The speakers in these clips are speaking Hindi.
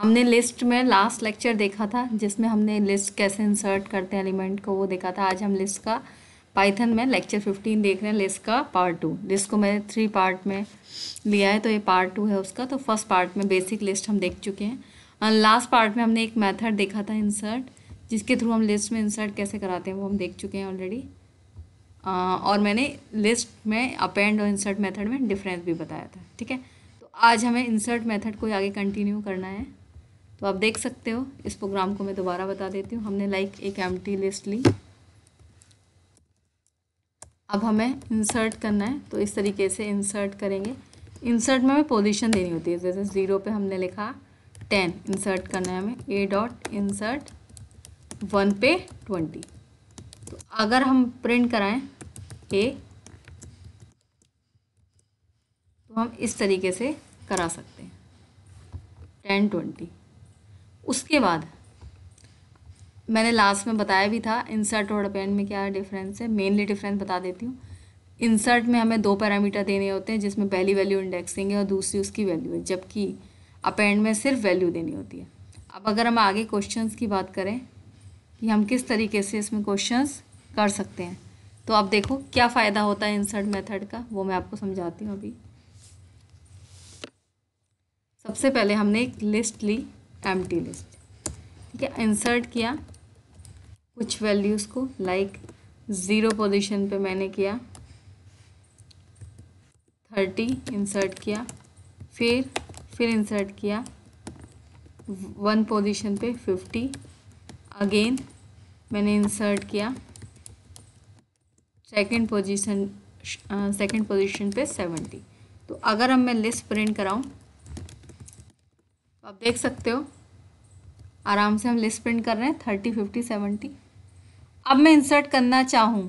हमने लिस्ट में लास्ट लेक्चर देखा था जिसमें हमने लिस्ट कैसे इंसर्ट करते हैं एलिमेंट को वो देखा था आज हम लिस्ट का पाइथन में लेक्चर फिफ्टीन देख रहे हैं लिस्ट का पार्ट टू लिस्ट को मैंने थ्री पार्ट में लिया है तो ये पार्ट टू है उसका तो फर्स्ट पार्ट में बेसिक लिस्ट हम देख चुके हैं और लास्ट पार्ट में हमने एक मैथड देखा था इंसर्ट जिसके थ्रू हम लिस्ट में इंसर्ट कैसे कराते हैं वो हम देख चुके हैं ऑलरेडी और मैंने लिस्ट में अपेंड और इंसर्ट मेथड में डिफरेंस भी बताया था ठीक है तो आज हमें इंसर्ट मेथड को आगे कंटिन्यू करना है तो आप देख सकते हो इस प्रोग्राम को मैं दोबारा बता देती हूँ हमने लाइक एक एम लिस्ट ली अब हमें इंसर्ट करना है तो इस तरीके से इंसर्ट करेंगे इंसर्ट में हमें पोजीशन देनी होती है जैसे ज़ीरो पे हमने लिखा टेन इंसर्ट करना है हमें ए डॉट इंसर्ट वन पे ट्वेंटी तो अगर हम प्रिंट कराएं ए तो हम इस तरीके से करा सकते हैं टेन ट्वेंटी उसके बाद मैंने लास्ट में बताया भी था इंसर्ट और अपेंड में क्या डिफरेंस है मेनली डिफरेंस बता देती हूँ इंसर्ट में हमें दो पैरामीटर देने होते हैं जिसमें पहली वैल्यू इंडेक्सिंग है और दूसरी उसकी वैल्यू है जबकि अपेंड में सिर्फ वैल्यू देनी होती है अब अगर हम आगे क्वेश्चन की बात करें कि हम किस तरीके से इसमें क्वेश्चन कर सकते हैं तो आप देखो क्या फ़ायदा होता है इंसर्ट मेथड का वो मैं आपको समझाती हूँ अभी सबसे पहले हमने एक लिस्ट ली एम टी लिस्ट ठीक है इंसर्ट किया कुछ वैल्यूज़ को लाइक ज़ीरो पोजीशन पे मैंने किया थर्टी इंसर्ट किया फिर फिर इंसर्ट किया वन पोजीशन पे फिफ्टी अगेन मैंने इंसर्ट किया सेकंड पोजीशन सेकंड पोजीशन पे सेवेंटी तो अगर अब मैं लिस्ट प्रिंट कराऊँ तो आप देख सकते हो आराम से हम लिस्ट प्रिंट कर रहे हैं थर्टी फिफ्टी सेवेंटी अब मैं इंसर्ट करना चाहूँ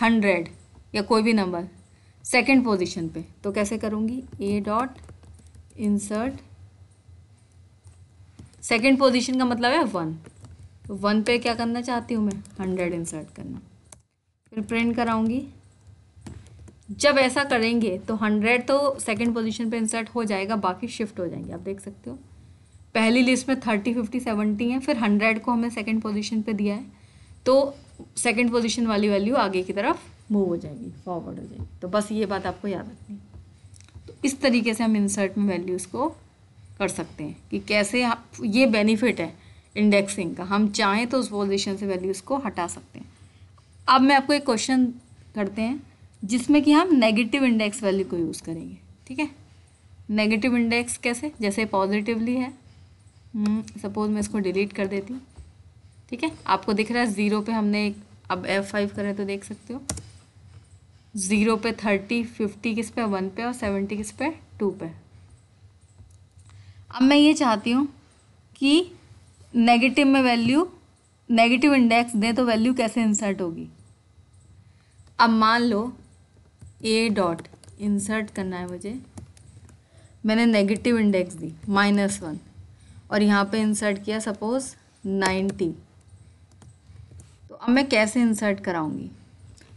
हंड्रेड या कोई भी नंबर सेकंड पोजीशन पे तो कैसे करूँगी A dot insert second position का मतलब है वन तो वन पे क्या करना चाहती हूँ मैं हंड्रेड इंसर्ट करना फिर प्रिंट कराऊँगी जब ऐसा करेंगे तो हंड्रेड तो सेकेंड पोजिशन पर इंसर्ट हो जाएगा बाकी शिफ्ट हो जाएंगे आप देख सकते हो पहली लिस्ट में थर्टी फिफ्टी सेवेंटी हैं फिर हंड्रेड को हमें सेकेंड पोजिशन पर दिया है तो सेकेंड पोजिशन वाली वैल्यू आगे की तरफ मूव हो जाएगी फॉरवर्ड हो जाएगी तो बस ये बात आपको याद रखनी तो इस तरीके से हम इंसर्ट में वैल्यूज़ को कर सकते हैं कि कैसे आप ये बेनिफिट है इंडेक्सिंग का हम चाहें तो उस पोजिशन से वैल्यूज़ को हटा सकते हैं अब मैं आपको एक क्वेश्चन करते हैं जिसमें कि हम नेगेटिव इंडेक्स वैल्यू को यूज़ करेंगे ठीक है नेगेटिव इंडेक्स कैसे जैसे पॉजिटिवली है सपोज हम्म, मैं इसको डिलीट कर देती ठीक है आपको दिख रहा है ज़ीरो पे हमने एक अब एफ फाइव करें तो देख सकते हो ज़ीरो पे थर्टी फिफ्टी किस पे वन पे और सेवेंटी किस पे टू पे अब मैं ये चाहती हूँ कि नेगेटिव में वैल्यू नेगेटिव इंडेक्स दें तो वैल्यू कैसे इंसर्ट होगी अब मान लो ए डॉट इंसर्ट करना है मुझे मैंने नेगेटिव इंडेक्स दी माइनस वन और यहाँ पे इंसर्ट किया सपोज़ नाइन्टी तो अब मैं कैसे इंसर्ट कराऊंगी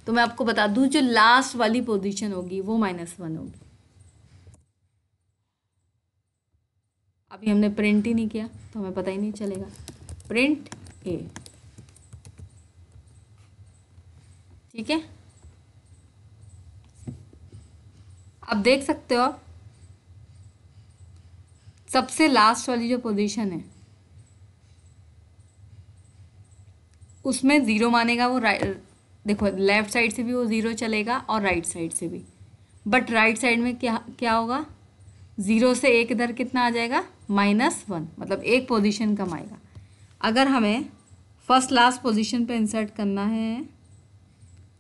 तो मैं आपको बता दूँ जो लास्ट वाली पोजीशन होगी वो माइनस वन होगी अभी हमने प्रिंट ही नहीं किया तो हमें पता ही नहीं चलेगा प्रिंट ए ठीक है अब देख सकते हो आप सबसे लास्ट वाली जो पोजीशन है उसमें ज़ीरो मानेगा वो राइट देखो लेफ़्ट साइड से भी वो ज़ीरो चलेगा और राइट साइड से भी बट राइट साइड में क्या क्या होगा ज़ीरो से एक इधर कितना आ जाएगा माइनस वन मतलब एक पोजीशन कम आएगा अगर हमें फर्स्ट लास्ट पोजीशन पे इंसर्ट करना है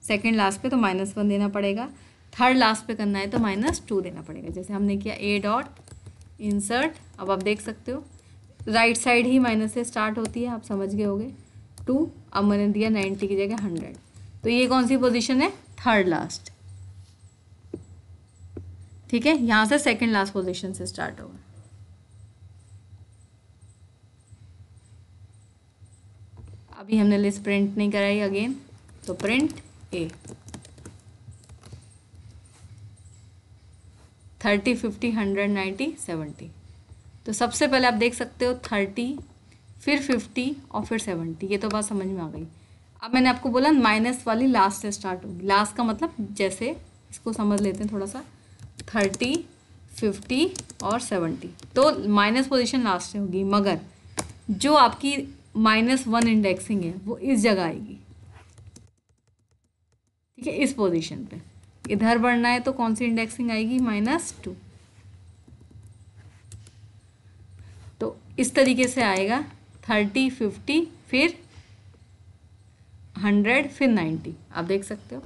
सेकंड लास्ट पे तो माइनस वन देना पड़ेगा थर्ड लास्ट पे करना है तो माइनस टू देना पड़ेगा जैसे हमने किया ए डॉट इंसर्ट अब आप देख सकते हो राइट साइड ही माइनस से स्टार्ट होती है आप समझ गए होगे टू अब मैंने दिया नाइन्टी की जगह हंड्रेड तो ये कौन सी पोजिशन है थर्ड लास्ट ठीक है यहाँ से सेकेंड लास्ट पोजिशन से स्टार्ट होगा अभी हमने लिस्ट प्रिंट नहीं कराई अगेन तो print A thirty fifty hundred ninety seventy तो सबसे पहले आप देख सकते हो थर्टी फिर फिफ्टी और फिर सेवेंटी ये तो बात समझ में आ गई अब मैंने आपको बोला माइनस वाली लास्ट से स्टार्ट होगी लास्ट का मतलब जैसे इसको समझ लेते हैं थोड़ा सा थर्टी फिफ्टी और सेवेंटी तो माइनस पोजिशन लास्ट से होगी मगर जो आपकी माइनस वन इंडेक्सिंग है वो इस जगह आएगी ठीक है इस पोजिशन पे इधर बढ़ना है तो कौन सी इंडेक्सिंग आएगी माइनस टू तो इस तरीके से आएगा थर्टी फिफ्टी फिर हंड्रेड फिर नाइन्टी आप देख सकते हो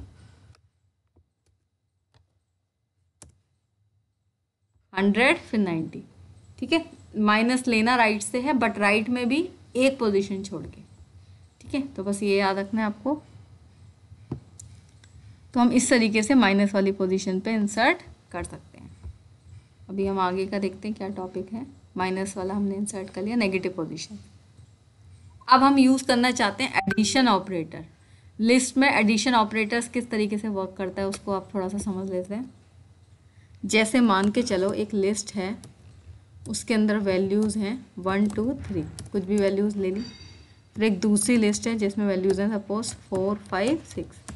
हंड्रेड फिर नाइन्टी ठीक है माइनस लेना राइट से है बट राइट में भी एक पोजीशन छोड़ के ठीक है तो बस ये याद रखना है आपको तो हम इस तरीके से माइनस वाली पोजीशन पे इंसर्ट कर सकते हैं अभी हम आगे का देखते हैं क्या टॉपिक है माइनस वाला हमने इंसर्ट कर लिया नेगेटिव पोजीशन अब हम यूज़ करना चाहते हैं एडिशन ऑपरेटर लिस्ट में एडिशन ऑपरेटर्स किस तरीके से वर्क करता है उसको आप थोड़ा सा समझ लेते हैं जैसे मान के चलो एक लिस्ट है उसके अंदर वैल्यूज़ हैं वन टू थ्री कुछ भी वैल्यूज़ ले ली फिर एक दूसरी लिस्ट है जिसमें वैल्यूज़ हैं सपोज फोर फाइव सिक्स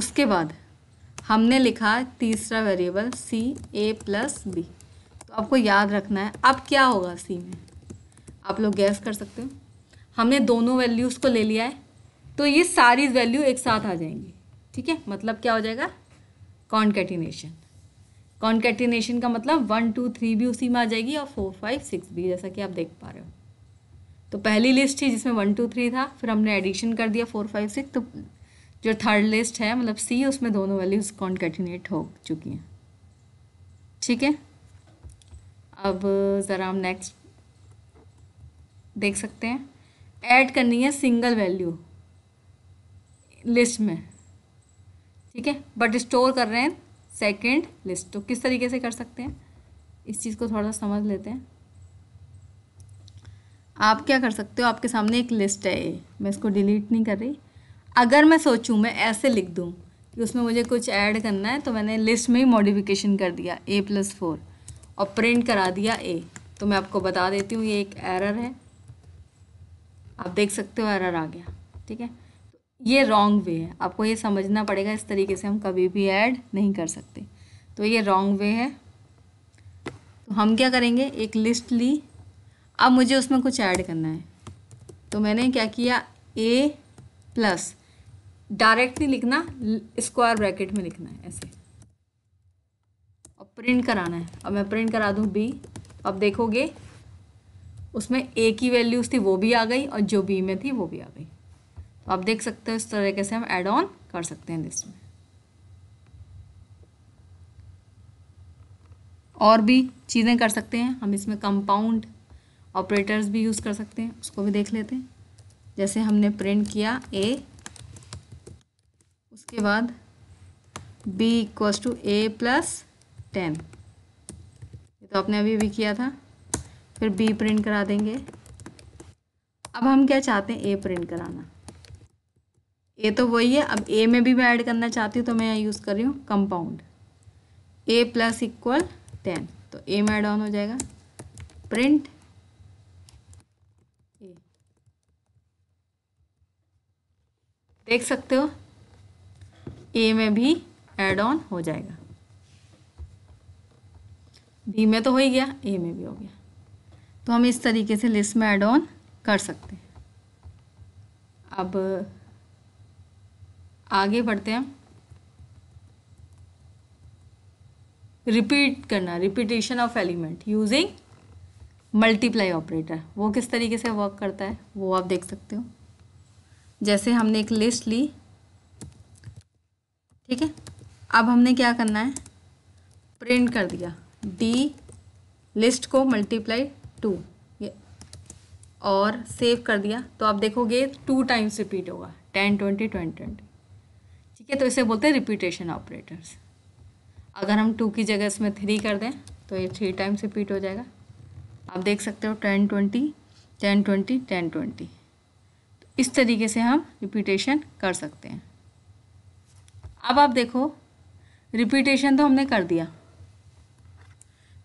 उसके बाद हमने लिखा तीसरा variable C A plus B तो आपको याद रखना है अब क्या होगा सी में आप लोग गैस कर सकते हो हमने दोनों वैल्यूज़ को ले लिया है तो ये सारी वैल्यू एक साथ आ जाएंगी ठीक है मतलब क्या हो जाएगा कॉन्केटिनेशन कॉन्केटिनेशन का मतलब वन टू थ्री भी उसी में आ जाएगी और फोर फाइव सिक्स भी जैसा कि आप देख पा रहे हो तो पहली लिस्ट थी जिसमें वन टू थ्री था फिर हमने एडिशन कर दिया फोर फाइव सिक्स तो जो थर्ड लिस्ट है मतलब सी उसमें दोनों वैल्यूज कॉन्कटिनेट हो चुकी हैं ठीक है अब ज़रा हम नेक्स्ट देख सकते हैं ऐड करनी है सिंगल वैल्यू लिस्ट में ठीक है बट स्टोर कर रहे हैं सेकंड लिस्ट तो किस तरीके से कर सकते हैं इस चीज़ को थोड़ा सा समझ लेते हैं आप क्या कर सकते हो आपके सामने एक लिस्ट है ये मैं इसको डिलीट नहीं कर रही अगर मैं सोचूँ मैं ऐसे लिख दूँ कि उसमें मुझे कुछ ऐड करना है तो मैंने लिस्ट में ही मॉडिफिकेशन कर दिया ए प्लस फोर और प्रिंट करा दिया ए तो मैं आपको बता देती हूँ ये एक एरर है आप देख सकते हो एरर आ गया ठीक है ये रॉन्ग वे है आपको ये समझना पड़ेगा इस तरीके से हम कभी भी ऐड नहीं कर सकते तो ये रॉन्ग वे है तो हम क्या करेंगे एक लिस्ट ली अब मुझे उसमें कुछ ऐड करना है तो मैंने क्या किया ए प्लस डायरेक्ट नहीं लिखना स्क्वायर ब्रैकेट में लिखना है ऐसे और प्रिंट कराना है अब मैं प्रिंट करा दूँ बी अब देखोगे उसमें ए की वैल्यूज़ थी वो भी आ गई और जो बी में थी वो भी आ गई तो आप देख सकते हो इस तरीके से हम एड ऑन कर सकते हैं इसमें और भी चीज़ें कर सकते हैं हम इसमें कंपाउंड ऑपरेटर्स भी यूज़ कर सकते हैं उसको भी देख लेते हैं जैसे हमने प्रिंट किया ए उसके बाद b equals two A plus ten ये तो आपने अभी भी किया था फिर b प्रिंट करा देंगे अब हम क्या चाहते हैं a प्रिंट कराना ए तो वही है अब ए में भी मैं ऐड करना चाहती हूँ तो मैं यूज़ कर रही हूँ compound A plus equal ten तो ए में ऐड ऑन हो जाएगा प्रिंट ए देख सकते हो ए में भी एड ऑन हो जाएगा बी में तो हो ही गया ए में भी हो गया तो हम इस तरीके से लिस्ट में एड ऑन कर सकते हैं अब आगे बढ़ते हैं रिपीट करना repetition of element using multiply operator वो किस तरीके से वर्क करता है वो आप देख सकते हो जैसे हमने एक लिस्ट ली ठीक है अब हमने क्या करना है प्रिंट कर दिया डी लिस्ट को मल्टीप्लाई टू ये और सेव कर दिया तो आप देखोगे टू टाइम्स रिपीट होगा टेन ट्वेंटी ट्वेंटी ट्वेंटी ठीक है तो इसे बोलते हैं रिपीटेशन ऑपरेटर्स अगर हम टू की जगह इसमें थ्री कर दें तो ये थ्री टाइम्स रिपीट हो जाएगा आप देख सकते हो ten twenty ten twenty ten twenty इस तरीके से हम रिपीटेशन कर सकते हैं अब आप देखो रिपीटेशन तो हमने कर दिया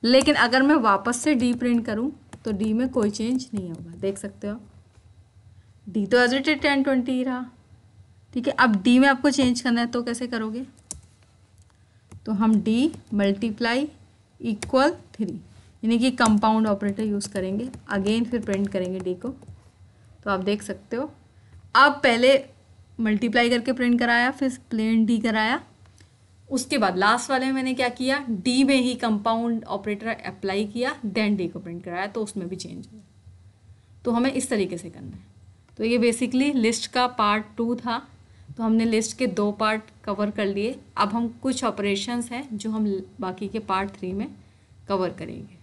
लेकिन अगर मैं वापस से डी प्रिंट करूँ तो डी में कोई चेंज नहीं होगा देख सकते हो आप डी तो as it is ten twenty ही रहा ठीक है अब डी में आपको चेंज करना है तो कैसे करोगे तो हम डी मल्टीप्लाई इक्वल थ्री यानी कि कंपाउंड ऑपरेटर यूज़ करेंगे अगेन फिर प्रिंट करेंगे डी को तो आप देख सकते हो अब पहले मल्टीप्लाई करके प्रिंट कराया फिर प्लेन डी कराया उसके बाद लास्ट वाले में मैंने क्या किया डी में ही कंपाउंड ऑपरेटर अप्लाई किया देन डी को प्रिंट कराया तो उसमें भी चेंज हुआ तो हमें इस तरीके से करना है तो ये बेसिकली लिस्ट का पार्ट टू था तो हमने लिस्ट के दो पार्ट कवर कर लिए अब हम कुछ ऑपरेशंस हैं जो हम बाकी के पार्ट थ्री में कवर करेंगे